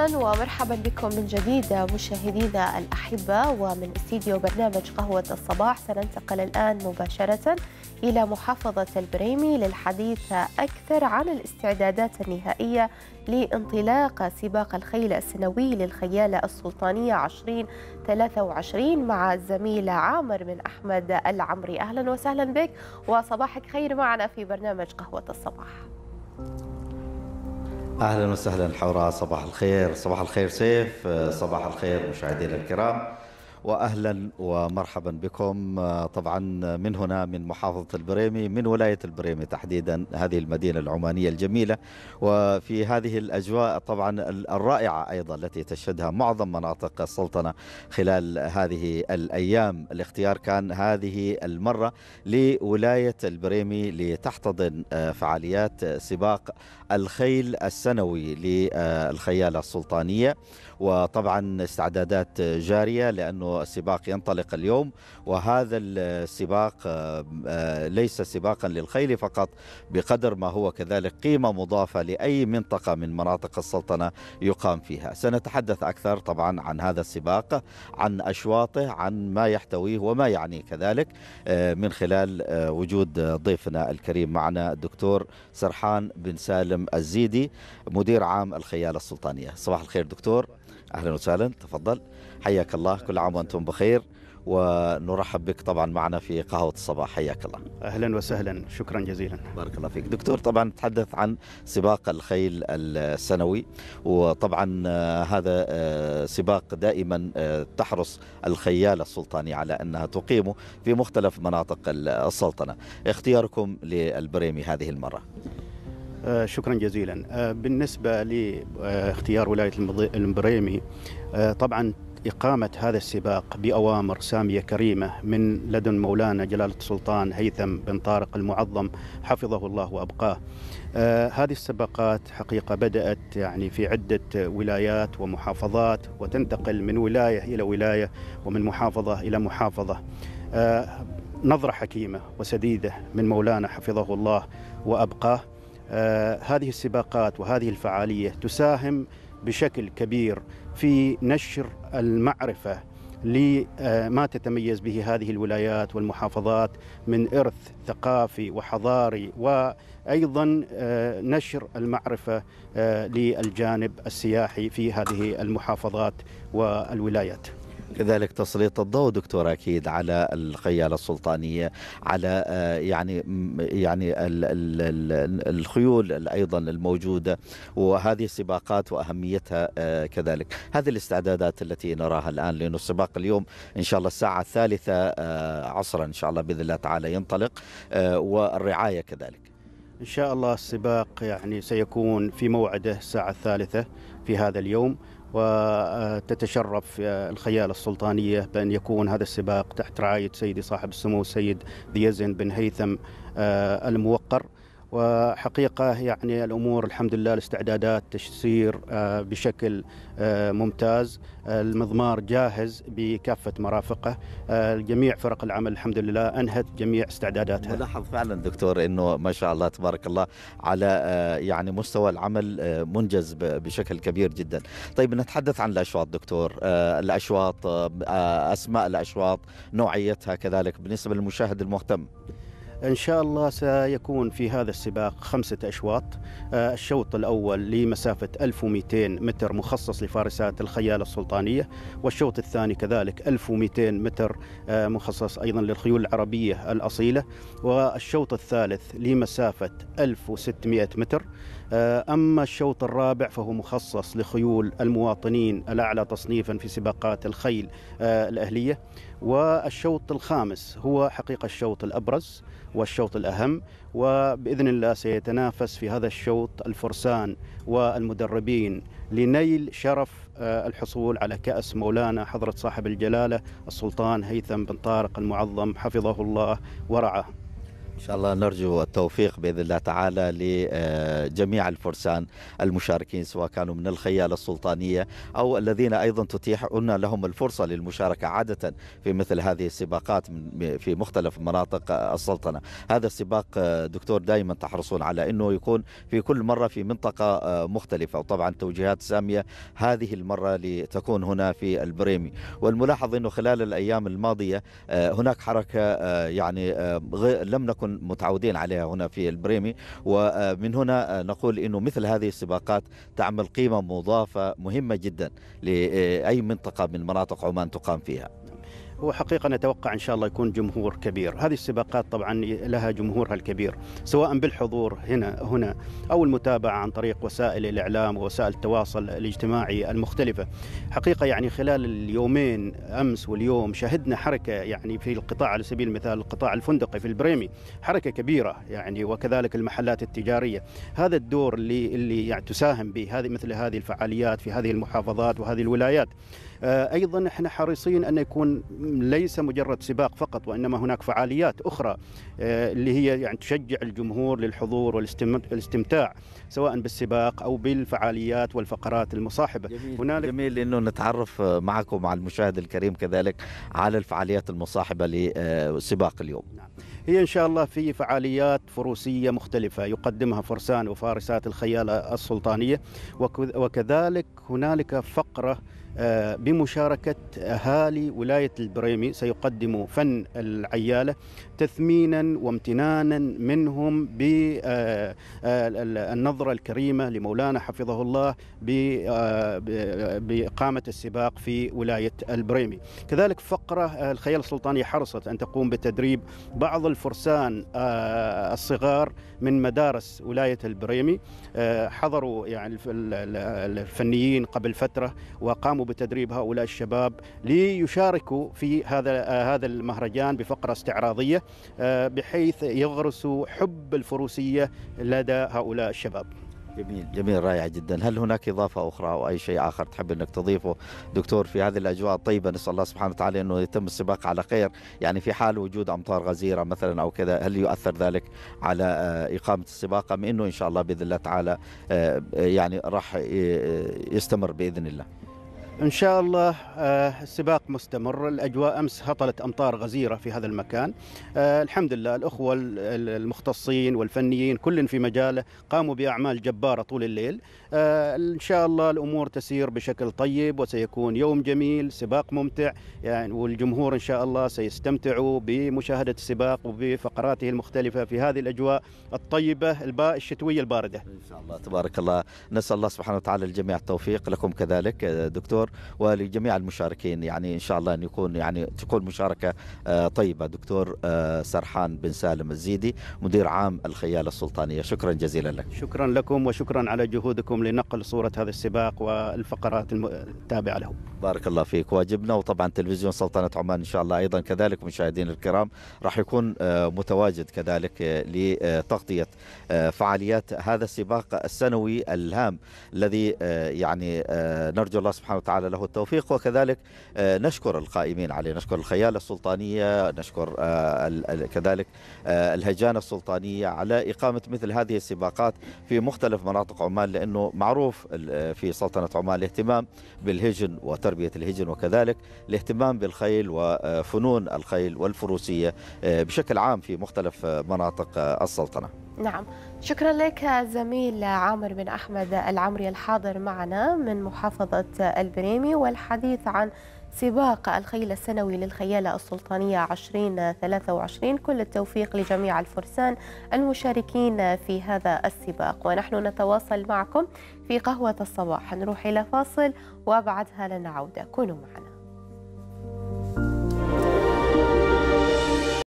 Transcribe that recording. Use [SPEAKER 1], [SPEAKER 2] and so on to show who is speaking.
[SPEAKER 1] اهلا ومرحبا بكم من جديد مشاهدينا الاحبه ومن استديو برنامج قهوه الصباح سننتقل الان مباشره الى محافظه البريمي للحديث اكثر عن الاستعدادات النهائيه لانطلاق سباق الخيل السنوي للخياله السلطانيه 2023 مع الزميل عامر من احمد العمري اهلا وسهلا بك وصباحك خير معنا في برنامج قهوه الصباح.
[SPEAKER 2] اهلا وسهلا حوراء صباح الخير صباح الخير سيف آه، صباح الخير مشاهدينا الكرام واهلا ومرحبا بكم آه، طبعا من هنا من محافظه البريمي من ولايه البريمي تحديدا هذه المدينه العمانيه الجميله وفي هذه الاجواء طبعا الرائعه ايضا التي تشهدها معظم مناطق السلطنه خلال هذه الايام الاختيار كان هذه المره لولايه البريمي لتحتضن آه، فعاليات سباق الخيل السنوي للخياله السلطانيه وطبعا استعدادات جاريه لانه السباق ينطلق اليوم وهذا السباق آه، آه، ليس سباقا للخيل فقط بقدر ما هو كذلك قيمة مضافة لأي منطقة من مناطق السلطنة يقام فيها سنتحدث أكثر طبعا عن هذا السباق عن أشواطه عن ما يحتويه وما يعنيه كذلك آه، من خلال وجود ضيفنا الكريم معنا الدكتور سرحان بن سالم الزيدي مدير عام الخيالة السلطانية صباح الخير دكتور أهلا وسهلا تفضل حياك الله كل عام وأنتم بخير ونرحب بك طبعا معنا في قهوة الصباح حياك الله أهلا وسهلا شكرا جزيلا بارك الله فيك دكتور طبعا نتحدث عن سباق الخيل السنوي وطبعا آه، هذا آه، سباق دائما آه، تحرص الخياله السلطانيه على أنها تقيمه في مختلف مناطق السلطنة اختياركم للبريمي هذه المرة شكرا جزيلا
[SPEAKER 3] بالنسبة لاختيار ولاية البريمي طبعا إقامة هذا السباق بأوامر سامية كريمة من لدن مولانا جلالة السلطان هيثم بن طارق المعظم حفظه الله وأبقاه آه هذه السباقات حقيقة بدأت يعني في عدة ولايات ومحافظات وتنتقل من ولاية إلى ولاية ومن محافظة إلى محافظة آه نظرة حكيمة وسديدة من مولانا حفظه الله وأبقاه آه هذه السباقات وهذه الفعالية تساهم بشكل كبير في نشر المعرفه لما آه، تتميز به هذه الولايات والمحافظات من ارث ثقافي وحضاري وايضا آه، نشر المعرفه
[SPEAKER 2] آه، للجانب السياحي في هذه المحافظات والولايات كذلك تسليط الضوء دكتور اكيد على الخياله السلطانيه على آه، يعني يعني الخيول ايضا الموجوده وهذه السباقات واهميتها آه، كذلك هذه الاستعدادات التي نراها الان لانه السباق اليوم ان شاء الله الساعه الثالثه آه، عصرا ان شاء الله باذن الله تعالى ينطلق والرعايه كذلك إن شاء الله السباق يعني سيكون
[SPEAKER 3] في موعده الساعة الثالثة في هذا اليوم وتتشرف الخيالة السلطانية بأن يكون هذا السباق تحت رعاية سيدي صاحب السمو السيد ذي يزن بن هيثم آه، الموقر وحقيقة يعني الأمور الحمد لله الاستعدادات تسير آه، بشكل آه، ممتاز المضمار جاهز بكافة مرافقه آه، جميع فرق العمل الحمد لله أنهت جميع
[SPEAKER 2] استعداداتها نلاحظ فعلا دكتور أنه ما شاء الله تبارك الله على يعني مستوى العمل منجز بشكل كبير جدا طيب نتحدث عن الأشواط دكتور الأشواط أسماء الأشواط نوعيتها كذلك بالنسبة للمشاهد المهتم إن شاء الله سيكون في هذا السباق خمسة أشواط آه، الشوط
[SPEAKER 3] الأول لمسافة 1200 متر مخصص لفارسات الخيال السلطانية والشوط الثاني كذلك 1200 متر آه، مخصص أيضا للخيول العربية الأصيلة والشوط الثالث لمسافة 1600 متر آه، أما الشوط الرابع فهو مخصص لخيول المواطنين الأعلى تصنيفا في سباقات الخيل آه، الأهلية والشوط الخامس هو حقيقة الشوط الأبرز والشوط الأهم وبإذن الله سيتنافس في هذا الشوط الفرسان والمدربين لنيل شرف آه، الحصول على كأس مولانا حضرة صاحب الجلالة السلطان هيثم بن طارق المعظم حفظه الله ورعاه
[SPEAKER 2] إن شاء الله نرجو التوفيق بإذن الله تعالى لجميع الفرسان المشاركين سواء كانوا من الخيالة السلطانية أو الذين أيضا تتيح لنا لهم الفرصة للمشاركة عادة في مثل هذه السباقات في مختلف مناطق السلطنة هذا السباق دكتور دائما تحرصون على أنه يكون في كل مرة في منطقة مختلفة وطبعا توجيهات سامية هذه المرة لتكون هنا في البريمي والملاحظ أنه خلال الأيام الماضية هناك حركة يعني لم نكن نكون متعودين عليها هنا في البريمي ومن هنا نقول انه مثل هذه السباقات تعمل قيمه مضافه مهمه جدا لاي منطقه من مناطق عمان تقام فيها هو حقيقة نتوقع إن شاء الله يكون جمهور كبير هذه السباقات
[SPEAKER 3] طبعا لها جمهورها الكبير سواء بالحضور هنا هنا أو المتابعة عن طريق وسائل الإعلام ووسائل التواصل الاجتماعي المختلفة حقيقة يعني خلال اليومين أمس واليوم شهدنا حركة يعني في القطاع على سبيل المثال القطاع الفندقي في البريمي حركة كبيرة يعني وكذلك المحلات التجارية هذا الدور اللي اللي يعني تساهم به هذه مثل هذه الفعاليات في هذه المحافظات وهذه الولايات آه، ايضا احنا حريصين ان يكون ليس مجرد سباق فقط وانما هناك فعاليات اخرى آه، اللي هي يعني تشجع الجمهور للحضور والاستمتاع سواء بالسباق
[SPEAKER 2] او بالفعاليات والفقرات المصاحبه جميل هنالك جميل انه نتعرف معكم مع المشاهد الكريم كذلك على الفعاليات المصاحبه لسباق اليوم نعم. هي
[SPEAKER 3] ان شاء الله في فعاليات فروسيه مختلفه يقدمها فرسان وفارسات الخياله السلطانيه وكذلك هنالك فقره آه، بمشاركة أهالي ولاية البريمي سيقدموا فن العيالة تثمينا وامتنانا منهم بالنظرة آه، آه، الكريمة لمولانا حفظه الله بإقامة السباق في ولاية البريمي كذلك فقرة الخيال السلطانية حرصت أن تقوم بتدريب بعض الفرسان الصغار من مدارس ولاية البريمي حضروا يعني الفنيين قبل فترة وقاموا بتدريب هؤلاء الشباب ليشاركوا في هذا هذا المهرجان بفقره استعراضيه آه، بحيث يغرسوا حب الفروسيه لدى هؤلاء الشباب.
[SPEAKER 2] جميل جميل رائع جدا هل هناك إضافة أخرى أو أي شيء آخر تحب أنك تضيفه دكتور في هذه الأجواء الطيبة نسأل الله سبحانه وتعالى أنه يتم السباق على خير يعني في حال وجود أمطار غزيرة مثلا أو كذا هل يؤثر ذلك على آه، إقامة السباق أم أنه إن شاء الله بإذن الله تعالى آه، يعني راح يستمر بإذن الله
[SPEAKER 3] إن شاء الله آه، السباق مستمر الأجواء أمس هطلت أمطار غزيرة في هذا المكان آه، الحمد لله الأخوة المختصين والفنيين كل في مجاله قاموا بأعمال جبارة طول الليل آه، إن شاء الله الأمور تسير بشكل طيب وسيكون يوم جميل سباق ممتع يعني والجمهور إن شاء الله سيستمتعوا بمشاهدة السباق وبفقراته المختلفة في هذه الأجواء الطيبة الباء الشتوية الباردة إن شاء
[SPEAKER 2] الله تبارك الله نسأل الله سبحانه وتعالى الجميع التوفيق لكم كذلك دكتور الدكتور ولجميع المشاركين يعني ان شاء الله ان يكون يعني تكون مشاركه آه، طيبه دكتور آه، سرحان بن سالم الزيدي مدير عام الخيال السلطانيه شكرا جزيلا لك
[SPEAKER 3] شكرا لكم
[SPEAKER 2] وشكرا على
[SPEAKER 3] جهودكم لنقل صوره هذا السباق والفقرات التابعه له
[SPEAKER 2] بارك الله فيك واجبنا وطبعا تلفزيون سلطنه عمان ان شاء الله ايضا كذلك مشاهدينا الكرام راح يكون آه، متواجد كذلك لتغطيه فعاليات هذا السباق السنوي الهام الذي يعني نرجو الله سبحانه وتعالى تعالى له التوفيق وكذلك آه، نشكر القائمين عليه نشكر الخيالة السلطانية نشكر آه، كذلك آه، الهجانة السلطانية على إقامة مثل هذه السباقات في مختلف مناطق عمان لأنه معروف في سلطنة عمان الاهتمام بالهجن وتربية الهجن وكذلك الاهتمام بالخيل وفنون الخيل والفروسية بشكل عام في مختلف مناطق السلطنة
[SPEAKER 1] نعم شكرا لك زميل عامر بن أحمد العمري الحاضر معنا من محافظة البيت الفريمي والحديث عن سباق الخيل السنوي للخيالة السلطانية 2023 كل التوفيق لجميع الفرسان المشاركين في هذا السباق ونحن نتواصل معكم في قهوة الصباح نروح إلى فاصل وبعدها لنعود كونوا معنا